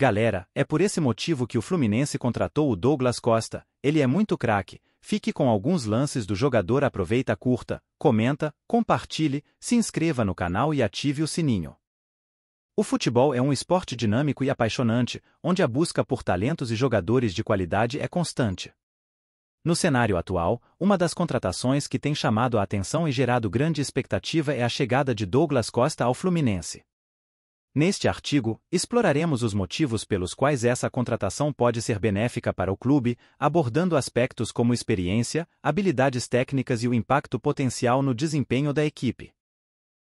Galera, é por esse motivo que o Fluminense contratou o Douglas Costa, ele é muito craque, fique com alguns lances do jogador aproveita curta, comenta, compartilhe, se inscreva no canal e ative o sininho. O futebol é um esporte dinâmico e apaixonante, onde a busca por talentos e jogadores de qualidade é constante. No cenário atual, uma das contratações que tem chamado a atenção e gerado grande expectativa é a chegada de Douglas Costa ao Fluminense. Neste artigo, exploraremos os motivos pelos quais essa contratação pode ser benéfica para o clube, abordando aspectos como experiência, habilidades técnicas e o impacto potencial no desempenho da equipe.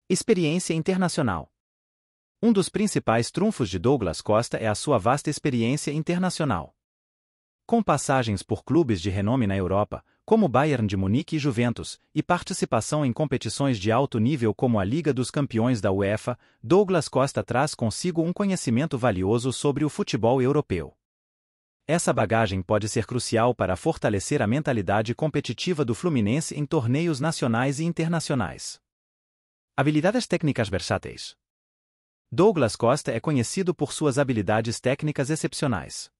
Experiência internacional. Um dos principais trunfos de Douglas Costa é a sua vasta experiência internacional. Com passagens por clubes de renome na Europa, como Bayern de Munique e Juventus, e participação em competições de alto nível como a Liga dos Campeões da UEFA, Douglas Costa traz consigo um conhecimento valioso sobre o futebol europeu. Essa bagagem pode ser crucial para fortalecer a mentalidade competitiva do Fluminense em torneios nacionais e internacionais. Habilidades técnicas versáteis. Douglas Costa é conhecido por suas habilidades técnicas excepcionais.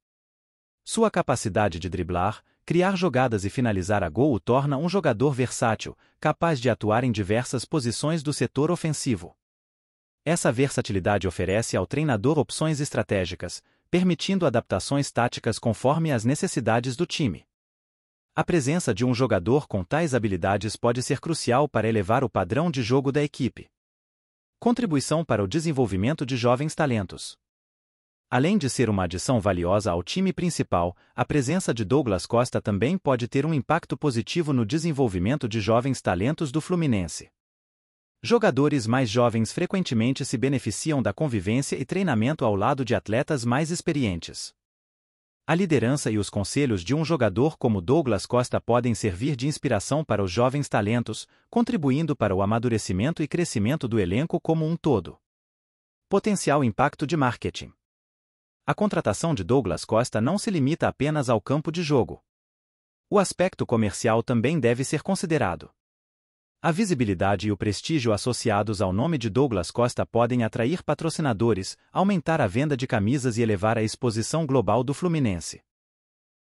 Sua capacidade de driblar, criar jogadas e finalizar a gol o torna um jogador versátil, capaz de atuar em diversas posições do setor ofensivo. Essa versatilidade oferece ao treinador opções estratégicas, permitindo adaptações táticas conforme as necessidades do time. A presença de um jogador com tais habilidades pode ser crucial para elevar o padrão de jogo da equipe. Contribuição para o desenvolvimento de jovens talentos. Além de ser uma adição valiosa ao time principal, a presença de Douglas Costa também pode ter um impacto positivo no desenvolvimento de jovens talentos do Fluminense. Jogadores mais jovens frequentemente se beneficiam da convivência e treinamento ao lado de atletas mais experientes. A liderança e os conselhos de um jogador como Douglas Costa podem servir de inspiração para os jovens talentos, contribuindo para o amadurecimento e crescimento do elenco como um todo. Potencial impacto de marketing. A contratação de Douglas Costa não se limita apenas ao campo de jogo. O aspecto comercial também deve ser considerado. A visibilidade e o prestígio associados ao nome de Douglas Costa podem atrair patrocinadores, aumentar a venda de camisas e elevar a exposição global do Fluminense.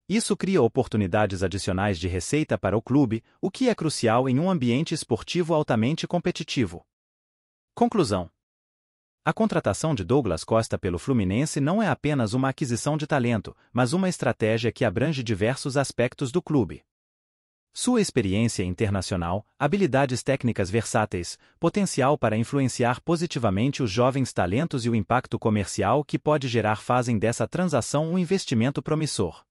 Isso cria oportunidades adicionais de receita para o clube, o que é crucial em um ambiente esportivo altamente competitivo. Conclusão: a contratação de Douglas Costa pelo Fluminense não é apenas uma aquisição de talento, mas uma estratégia que abrange diversos aspectos do clube. Sua experiência internacional, habilidades técnicas versáteis, potencial para influenciar positivamente os jovens talentos e o impacto comercial que pode gerar fazem dessa transação um investimento promissor.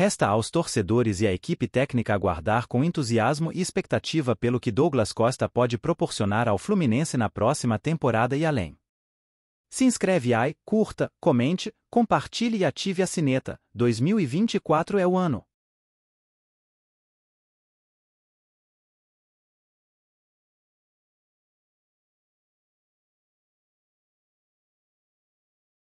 Resta aos torcedores e à equipe técnica aguardar com entusiasmo e expectativa pelo que Douglas Costa pode proporcionar ao Fluminense na próxima temporada e além. Se inscreve aí, curta, comente, compartilhe e ative a sineta. 2024 é o ano.